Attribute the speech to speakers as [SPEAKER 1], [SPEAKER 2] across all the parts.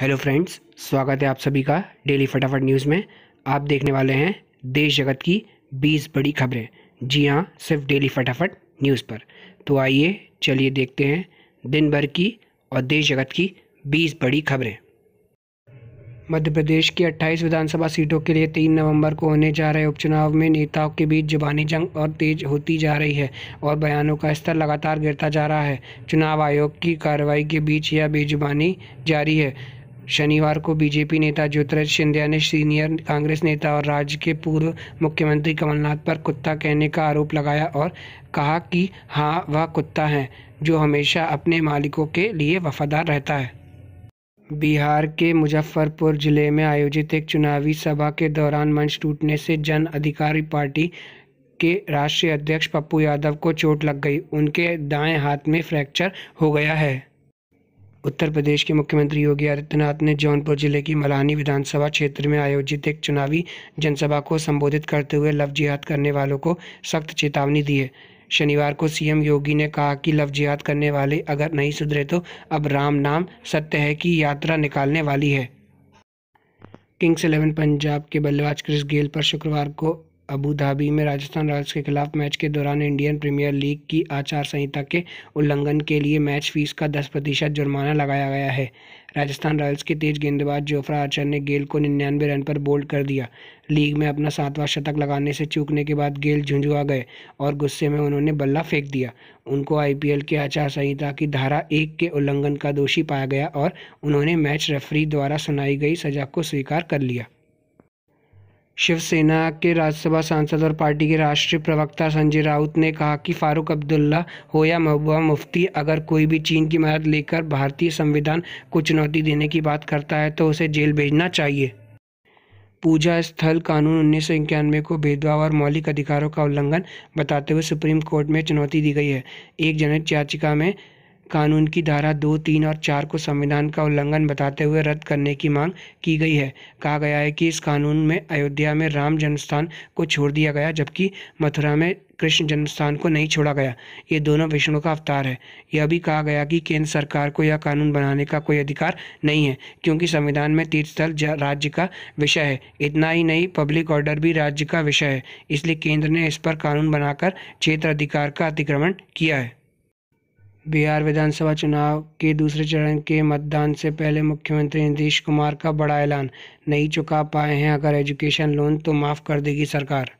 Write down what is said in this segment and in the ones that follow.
[SPEAKER 1] hello friends स्वागत है आप सभी का डेली फटाफट न्यूज़ में आप देखने वाले हैं देश जगत की 20 बड़ी खबरें जी हाँ सिर्फ डेली फटाफट न्यूज़ पर तो आइए चलिए देखते हैं दिन भर की और देश जगत की 20 बड़ी खबरें मध्य प्रदेश की 28 विधानसभा सीटों के लिए 3 नवंबर को होने जा रहे उपचुनाव में नेताओं के बीच जुबानी जंग और तेज होती जा रही है और बयानों का स्तर लगातार गिरता जा रहा है चुनाव आयोग की कार्रवाई के बीच यह बेजुबानी जारी है शनिवार को बीजेपी नेता ज्योतिराज सिंधिया ने सीनियर कांग्रेस नेता और राज्य के पूर्व मुख्यमंत्री कमलनाथ पर कुत्ता कहने का आरोप लगाया और कहा कि हाँ वह कुत्ता है जो हमेशा अपने मालिकों के लिए वफादार रहता है बिहार के मुजफ्फरपुर जिले में आयोजित एक चुनावी सभा के दौरान मंच टूटने से जन अधिकारी पार्टी के राष्ट्रीय अध्यक्ष पप्पू यादव को चोट लग गई उनके दाएं हाथ में फ्रैक्चर हो गया है उत्तर प्रदेश के मुख्यमंत्री योगी आदित्यनाथ ने जौनपुर जिले की मलानी विधानसभा क्षेत्र में आयोजित एक चुनावी जनसभा को संबोधित करते हुए लव जिहाद करने वालों को सख्त चेतावनी दी है शनिवार को सीएम योगी ने कहा कि लव जिहाद करने वाले अगर नहीं सुधरे तो अब राम नाम सत्य है कि यात्रा निकालने वाली है किंग्स इलेवन पंजाब के बल्लेबाज क्रिस गेल पर शुक्रवार को अबू धाबी में राजस्थान रॉयल्स के खिलाफ मैच के दौरान इंडियन प्रीमियर लीग की आचार संहिता के उल्लंघन के लिए मैच फीस का दस प्रतिशत जुर्माना लगाया गया है राजस्थान रॉयल्स के तेज गेंदबाज जोफ्रा आर्चर ने गेल को निन्यानवे रन पर बोल्ड कर दिया लीग में अपना सातवां शतक लगाने से चूकने के बाद गेल झुंझुआ गए और गुस्से में उन्होंने बल्ला फेंक दिया उनको आईपीएल के आचार संहिता की धारा एक के उल्लंघन का दोषी पाया गया और उन्होंने मैच रेफरी द्वारा सुनाई गई सजा को स्वीकार कर लिया शिवसेना के राज्यसभा सांसद और पार्टी के राष्ट्रीय प्रवक्ता संजय राउत ने कहा कि फारूक अब्दुल्ला हो या महबूबा मुफ्ती अगर कोई भी चीन की मदद लेकर भारतीय संविधान को चुनौती देने की बात करता है तो उसे जेल भेजना चाहिए पूजा स्थल कानून उन्नीस सौ इक्यानवे को भेदभाव और मौलिक अधिकारों का उल्लंघन बताते हुए सुप्रीम कोर्ट में चुनौती दी गई है एक जनहित याचिका में कानून की धारा दो तीन और चार को संविधान का उल्लंघन बताते हुए रद्द करने की मांग की गई है कहा गया है कि इस कानून में अयोध्या में राम जन्मस्थान को छोड़ दिया गया जबकि मथुरा में कृष्ण जन्मस्थान को नहीं छोड़ा गया ये दोनों विष्णु का अवतार है यह भी कहा गया कि केंद्र सरकार को यह कानून बनाने का कोई अधिकार नहीं है क्योंकि संविधान में तीर्थस्थल राज्य का विषय है इतना ही नहीं पब्लिक ऑर्डर भी राज्य का विषय है इसलिए केंद्र ने इस पर कानून बनाकर क्षेत्र अधिकार का अतिक्रमण किया है बिहार विधानसभा चुनाव के दूसरे चरण के मतदान से पहले मुख्यमंत्री नीतीश कुमार का बड़ा ऐलान, नहीं चुका पाए हैं अगर एजुकेशन लोन तो माफ कर देगी सरकार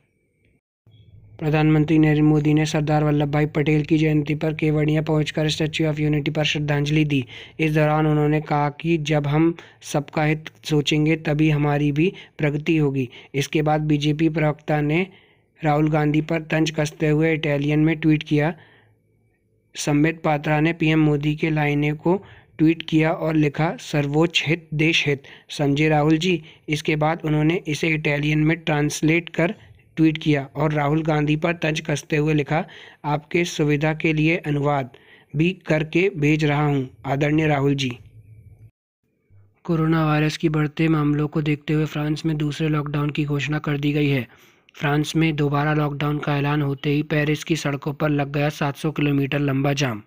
[SPEAKER 1] प्रधानमंत्री नरेंद्र मोदी ने सरदार वल्लभ भाई पटेल की जयंती पर केवड़िया पहुंचकर स्टैच्यू ऑफ यूनिटी पर श्रद्धांजलि दी इस दौरान उन्होंने कहा कि जब हम सबका हित सोचेंगे तभी हमारी भी प्रगति होगी इसके बाद बीजेपी प्रवक्ता ने राहुल गांधी पर तंज कसते हुए इटालियन में ट्वीट किया संबित पात्रा ने पीएम मोदी के लाइने को ट्वीट किया और लिखा सर्वोच्च हित देश हित समझे राहुल जी इसके बाद उन्होंने इसे इटालियन में ट्रांसलेट कर ट्वीट किया और राहुल गांधी पर तंज कसते हुए लिखा आपके सुविधा के लिए अनुवाद भी करके भेज रहा हूं आदरणीय राहुल जी कोरोना वायरस की बढ़ते मामलों को देखते हुए फ्रांस में दूसरे लॉकडाउन की घोषणा कर दी गई है फ्रांस में दोबारा लॉकडाउन का ऐलान होते ही पेरिस की सड़कों पर लग गया 700 किलोमीटर लंबा जाम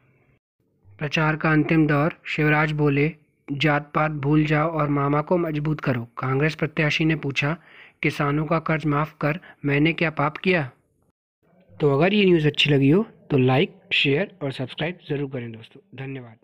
[SPEAKER 1] प्रचार का अंतिम दौर शिवराज बोले जात पात भूल जाओ और मामा को मजबूत करो कांग्रेस प्रत्याशी ने पूछा किसानों का कर्ज माफ़ कर मैंने क्या पाप किया तो अगर ये न्यूज़ अच्छी लगी हो तो लाइक शेयर और सब्सक्राइब ज़रूर करें दोस्तों धन्यवाद